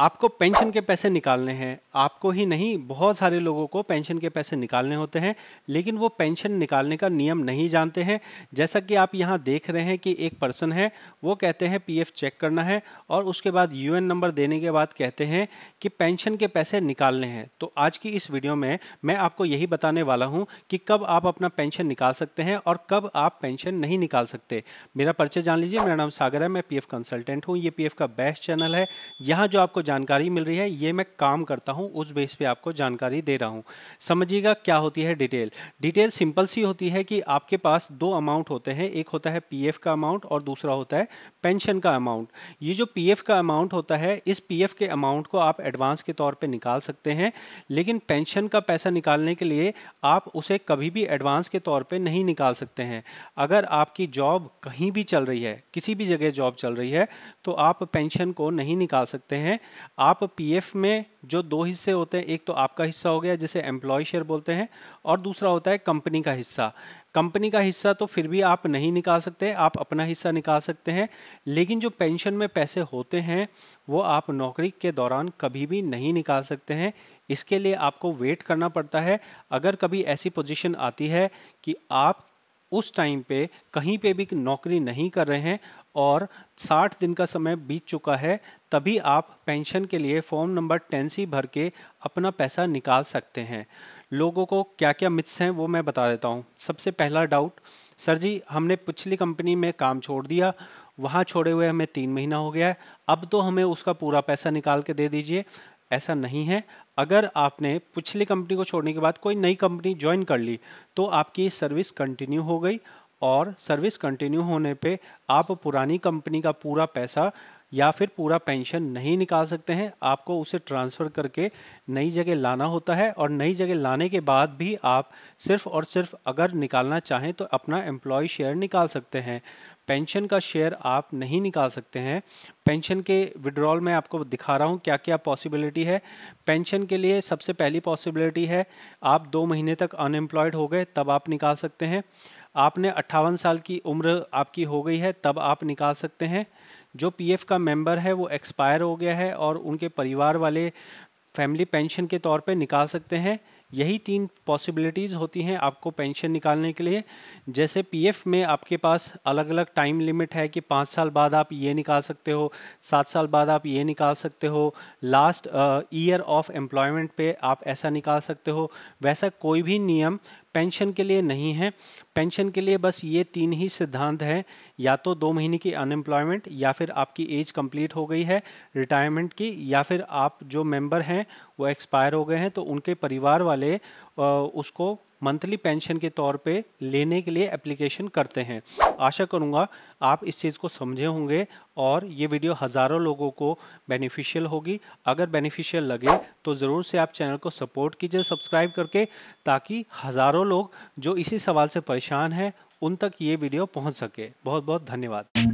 आपको पेंशन के पैसे निकालने हैं आपको ही नहीं बहुत सारे लोगों को पेंशन के पैसे निकालने होते हैं लेकिन वो पेंशन निकालने का नियम नहीं जानते हैं जैसा कि आप यहाँ देख रहे हैं कि एक पर्सन है वो कहते हैं पीएफ चेक करना है और उसके बाद यूएन नंबर देने के बाद कहते हैं कि पेंशन के पैसे निकालने हैं तो आज की इस वीडियो में मैं आपको यही बताने वाला हूँ कि कब आप अपना पेंशन निकाल सकते हैं और कब आप पेंशन नहीं निकाल सकते मेरा परिचय जान लीजिए मेरा नाम सागर है मैं पी कंसल्टेंट हूँ ये पी का बेस्ट चैनल है यहाँ जो आपको जानकारी मिल रही है ये मैं काम करता हूँ उस बेस पे आपको जानकारी दे रहा हूँ समझिएगा क्या होती है डिटेल डिटेल सिंपल सी होती है कि आपके पास दो अमाउंट होते हैं एक होता है पी का अमाउंट और दूसरा होता है पेंशन का अमाउंट ये जो पी का अमाउंट होता है इस पी के अमाउंट को आप एडवांस के तौर पर निकाल सकते हैं लेकिन पेंशन का पैसा निकालने के लिए आप उसे कभी भी एडवांस के तौर पर नहीं निकाल सकते हैं अगर आपकी जॉब कहीं भी चल रही है किसी भी जगह जॉब चल रही है तो आप पेंशन को नहीं निकाल सकते हैं आप पीएफ में जो दो हिस्से होते हैं एक तो आपका हिस्सा हो गया जिसे एम्प्लॉय शेयर बोलते हैं और दूसरा होता है कंपनी का हिस्सा कंपनी का हिस्सा तो फिर भी आप नहीं निकाल सकते आप अपना हिस्सा निकाल सकते हैं लेकिन जो पेंशन में पैसे होते हैं वो आप नौकरी के दौरान कभी भी नहीं निकाल सकते हैं इसके लिए आपको वेट करना पड़ता है अगर कभी ऐसी पोजीशन आती है कि आप उस टाइम पे कहीं पे भी नौकरी नहीं कर रहे हैं और 60 दिन का समय बीत चुका है तभी आप पेंशन के लिए फॉर्म नंबर टेन सी भर के अपना पैसा निकाल सकते हैं लोगों को क्या क्या मिथ्स हैं वो मैं बता देता हूँ सबसे पहला डाउट सर जी हमने पिछली कंपनी में काम छोड़ दिया वहाँ छोड़े हुए हमें तीन महीना हो गया है अब तो हमें उसका पूरा पैसा निकाल के दे दीजिए ऐसा नहीं है अगर आपने पिछली कंपनी को छोड़ने के बाद कोई नई कंपनी ज्वाइन कर ली तो आपकी सर्विस कंटिन्यू हो गई और सर्विस कंटिन्यू होने पे आप पुरानी कंपनी का पूरा पैसा या फिर पूरा पेंशन नहीं निकाल सकते हैं आपको उसे ट्रांसफ़र करके नई जगह लाना होता है और नई जगह लाने के बाद भी आप सिर्फ और सिर्फ अगर निकालना चाहें तो अपना एम्प्लॉय शेयर निकाल सकते हैं पेंशन का शेयर आप नहीं निकाल सकते हैं पेंशन के विड्रॉल में आपको दिखा रहा हूँ क्या क्या पॉसिबिलिटी है पेंशन के लिए सबसे पहली पॉसिबिलिटी है आप दो महीने तक अनएम्प्लॉयड हो गए तब आप निकाल सकते हैं आपने अट्ठावन साल की उम्र आपकी हो गई है तब आप निकाल सकते हैं जो पीएफ का मेंबर है वो एक्सपायर हो गया है और उनके परिवार वाले फैमिली पेंशन के तौर पे निकाल सकते हैं यही तीन पॉसिबिलिटीज़ होती हैं आपको पेंशन निकालने के लिए जैसे पीएफ में आपके पास अलग अलग टाइम लिमिट है कि पाँच साल बाद आप ये निकाल सकते हो सात साल बाद आप ये निकाल सकते हो लास्ट ईयर ऑफ एम्प्लॉयमेंट पे आप ऐसा निकाल सकते हो वैसा कोई भी नियम पेंशन के लिए नहीं है पेंशन के लिए बस ये तीन ही सिद्धांत हैं या तो दो महीने की अनएम्प्लॉयमेंट या फिर आपकी एज कंप्लीट हो गई है रिटायरमेंट की या फिर आप जो मेंबर हैं वो एक्सपायर हो गए हैं तो उनके परिवार वाले उसको मंथली पेंशन के तौर पे लेने के लिए एप्लीकेशन करते हैं आशा करूँगा आप इस चीज़ को समझे होंगे और ये वीडियो हज़ारों लोगों को बेनिफिशियल होगी अगर बेनिफिशियल लगे तो ज़रूर से आप चैनल को सपोर्ट कीजिए सब्सक्राइब करके ताकि हज़ारों लोग जो इसी सवाल से परेशान हैं उन तक ये वीडियो पहुँच सके बहुत बहुत धन्यवाद